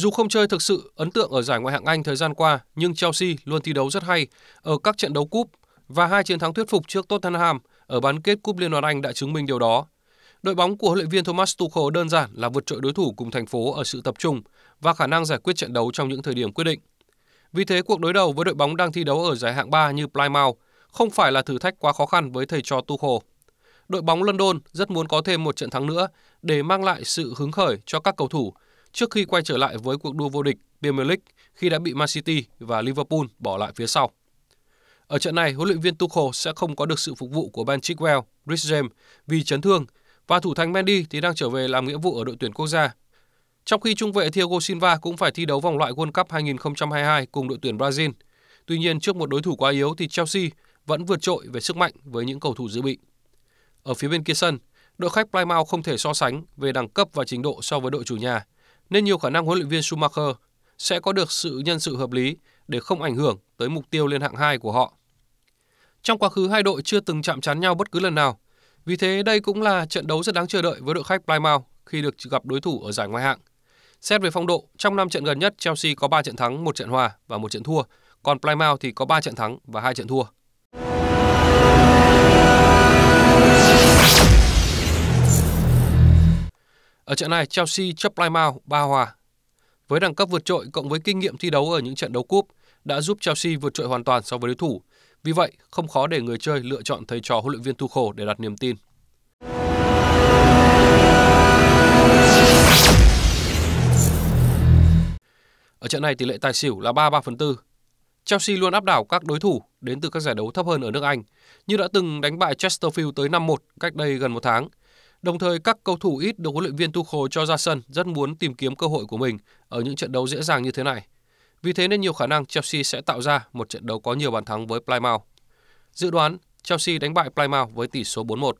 Dù không chơi thực sự ấn tượng ở giải ngoại hạng Anh thời gian qua, nhưng Chelsea luôn thi đấu rất hay ở các trận đấu cúp và hai chiến thắng thuyết phục trước Tottenham ở bán kết Cúp Liên đoàn Anh đã chứng minh điều đó. Đội bóng của huấn luyện viên Thomas Tuchel đơn giản là vượt trội đối thủ cùng thành phố ở sự tập trung và khả năng giải quyết trận đấu trong những thời điểm quyết định. Vì thế cuộc đối đầu với đội bóng đang thi đấu ở giải hạng 3 như Plymouth không phải là thử thách quá khó khăn với thầy trò Tuchel. Đội bóng London rất muốn có thêm một trận thắng nữa để mang lại sự hứng khởi cho các cầu thủ trước khi quay trở lại với cuộc đua vô địch Premier League khi đã bị Man City và Liverpool bỏ lại phía sau. Ở trận này, huấn luyện viên Tuchel sẽ không có được sự phục vụ của Ben Chilwell, Rich James vì chấn thương và thủ thành Mendy thì đang trở về làm nghĩa vụ ở đội tuyển quốc gia. Trong khi trung vệ Thiago Silva cũng phải thi đấu vòng loại World Cup 2022 cùng đội tuyển Brazil. Tuy nhiên, trước một đối thủ quá yếu thì Chelsea vẫn vượt trội về sức mạnh với những cầu thủ dự bị. Ở phía bên kia sân, đội khách Plymouth không thể so sánh về đẳng cấp và trình độ so với đội chủ nhà nên nhiều khả năng huấn luyện viên Schumacher sẽ có được sự nhân sự hợp lý để không ảnh hưởng tới mục tiêu lên hạng 2 của họ. Trong quá khứ hai đội chưa từng chạm trán nhau bất cứ lần nào, vì thế đây cũng là trận đấu rất đáng chờ đợi với đội khách Plymouth khi được gặp đối thủ ở giải ngoại hạng. Xét về phong độ, trong 5 trận gần nhất Chelsea có 3 trận thắng, 1 trận hòa và 1 trận thua, còn Plymouth thì có 3 trận thắng và 2 trận thua. Ở trận này, Chelsea chấp Plymouth 3 hòa. Với đẳng cấp vượt trội cộng với kinh nghiệm thi đấu ở những trận đấu cúp đã giúp Chelsea vượt trội hoàn toàn so với đối thủ. Vì vậy, không khó để người chơi lựa chọn thầy trò huấn luyện viên Tuchel để đặt niềm tin. Ở trận này tỷ lệ tài xỉu là 3 3 phần 4. Chelsea luôn áp đảo các đối thủ đến từ các giải đấu thấp hơn ở nước Anh, như đã từng đánh bại Chesterfield tới 5-1 cách đây gần một tháng – Đồng thời, các cầu thủ ít được huấn luyện viên Tuchel cho ra sân rất muốn tìm kiếm cơ hội của mình ở những trận đấu dễ dàng như thế này. Vì thế nên nhiều khả năng Chelsea sẽ tạo ra một trận đấu có nhiều bàn thắng với Plymouth. Dự đoán Chelsea đánh bại Plymouth với tỷ số 4-1.